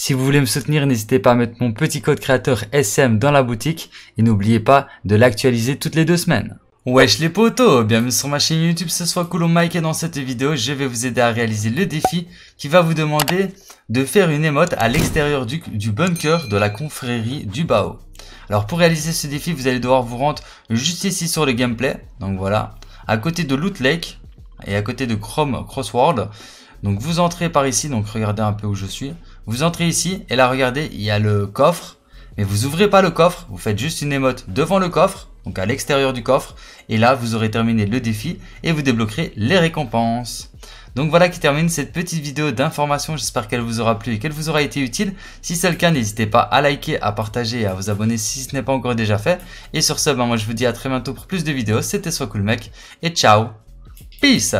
Si vous voulez me soutenir, n'hésitez pas à mettre mon petit code créateur SM dans la boutique et n'oubliez pas de l'actualiser toutes les deux semaines. Wesh les potos, bienvenue sur ma chaîne YouTube, ce soit Coulomb Mike et dans cette vidéo, je vais vous aider à réaliser le défi qui va vous demander de faire une émote à l'extérieur du, du, bunker de la confrérie du Bao. Alors pour réaliser ce défi, vous allez devoir vous rendre juste ici sur le gameplay, donc voilà, à côté de Loot Lake et à côté de Chrome Crossword. Donc vous entrez par ici, donc regardez un peu où je suis. Vous entrez ici et là regardez, il y a le coffre. Mais vous ouvrez pas le coffre, vous faites juste une émote devant le coffre, donc à l'extérieur du coffre. Et là, vous aurez terminé le défi et vous débloquerez les récompenses. Donc voilà qui termine cette petite vidéo d'information. J'espère qu'elle vous aura plu et qu'elle vous aura été utile. Si c'est le cas, n'hésitez pas à liker, à partager et à vous abonner si ce n'est pas encore déjà fait. Et sur ce, ben, moi je vous dis à très bientôt pour plus de vidéos. C'était Soit Cool Mec et ciao Peace